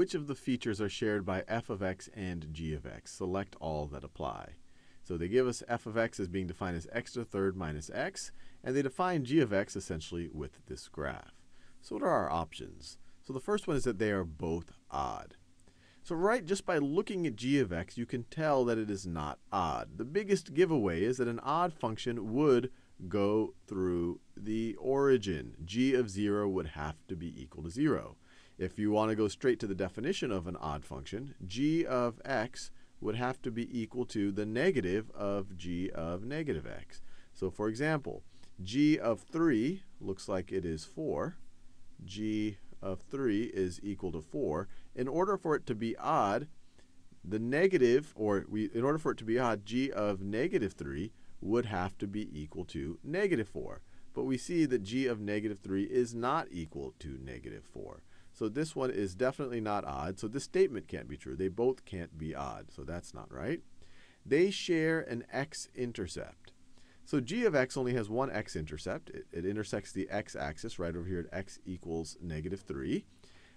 which of the features are shared by f of x and g of x? Select all that apply. So they give us f of x as being defined as x to the third minus x, and they define g of x essentially with this graph. So what are our options? So the first one is that they are both odd. So right just by looking at g of x, you can tell that it is not odd. The biggest giveaway is that an odd function would go through the origin. g of 0 would have to be equal to 0. If you want to go straight to the definition of an odd function, g of x would have to be equal to the negative of g of negative x. So for example, g of 3 looks like it is 4. g of 3 is equal to 4. In order for it to be odd, the negative, or we, in order for it to be odd, g of negative 3 would have to be equal to negative 4. But we see that g of negative 3 is not equal to negative 4. So this one is definitely not odd. So this statement can't be true. They both can't be odd. So that's not right. They share an x-intercept. So g of x only has one x-intercept. It, it, intersects the x-axis right over here at x equals negative 3.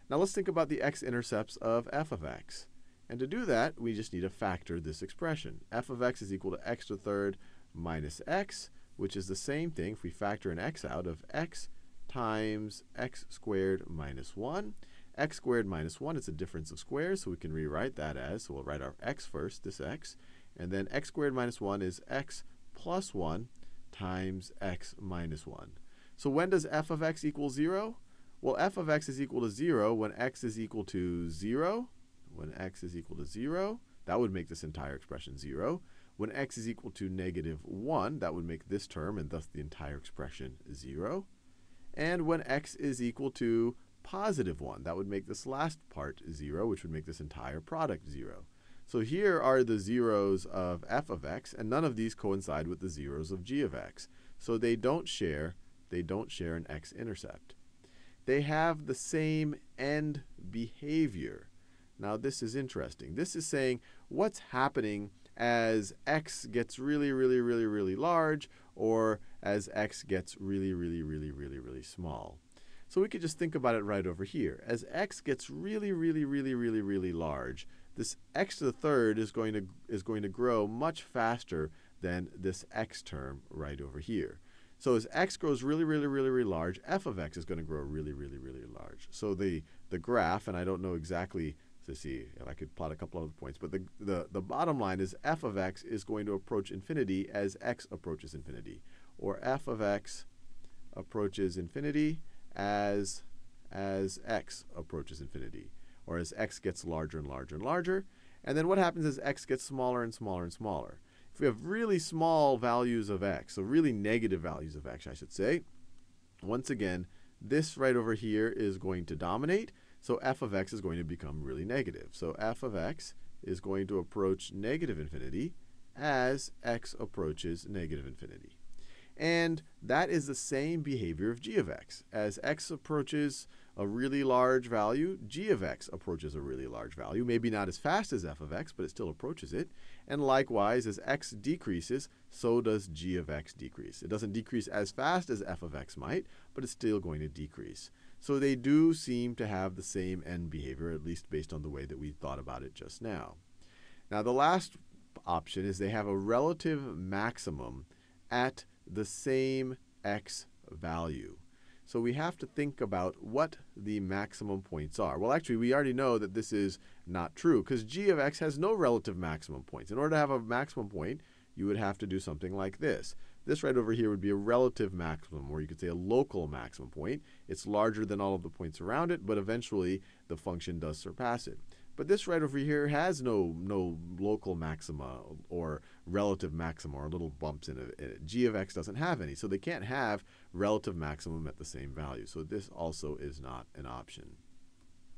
Now let's think about the x-intercepts of f of x. And to do that, we just need to factor this expression. f of x is equal to x to the third minus x, which is the same thing if we factor an x out of x times x squared minus 1. x squared minus 1 is a difference of squares, so we can rewrite that as, so we'll write our x first, this x. And then x squared minus 1 is x plus 1 times x minus 1. So when does f of x equal 0? Well, f of x is equal to 0 when x is equal to 0. When x is equal to 0, that would make this entire expression 0. When x is equal to negative 1, that would make this term and thus the entire expression 0 and when x is equal to positive 1. That would make this last part 0, which would make this entire product 0. So here are the zeros of f of x, and none of these coincide with the zeros of g of x. So they don't share, they don't share an x-intercept. They have the same end behavior. Now this is interesting. This is saying what's happening as x gets really, really, really, really large, or as x gets really, really, really, really, really small. So we could just think about it right over here. As x gets really, really, really, really, really large, this x to the third is going to, is going to grow much faster than this x term right over here. So as x grows really, really, really, really large, f of x is going to grow really, really, really large. So the, the graph, and I don't know exactly to see and I could plot a couple other points. But the, the, the bottom line is f of x is going to approach infinity as x approaches infinity, or f of x approaches infinity as, as x approaches infinity, or as x gets larger and larger and larger. And then what happens is x gets smaller and smaller and smaller. If we have really small values of x, so really negative values of x, I should say, once again, this right over here is going to dominate. So f of x is going to become really negative. So f of x is going to approach negative infinity as x approaches negative infinity. And that is the same behavior of g of x. As x approaches a really large value, g of x approaches a really large value, maybe not as fast as f of x, but it still approaches it. And likewise, as x decreases, so does g of x decrease. It doesn't decrease as fast as f of x might, but it's still going to decrease. So they do seem to have the same end behavior, at least based on the way that we thought about it just now. Now, the last option is they have a relative maximum at the same x value. So we have to think about what the maximum points are. Well, actually, we already know that this is not true because g of x has no relative maximum points. In order to have a maximum point, you would have to do something like this. This right over here would be a relative maximum, or you could say a local maximum point. It's larger than all of the points around it, but eventually the function does surpass it. But this right over here has no, no local maxima or relative maxima or little bumps in it. g of x doesn't have any, so they can't have relative maximum at the same value. So this also is not an option.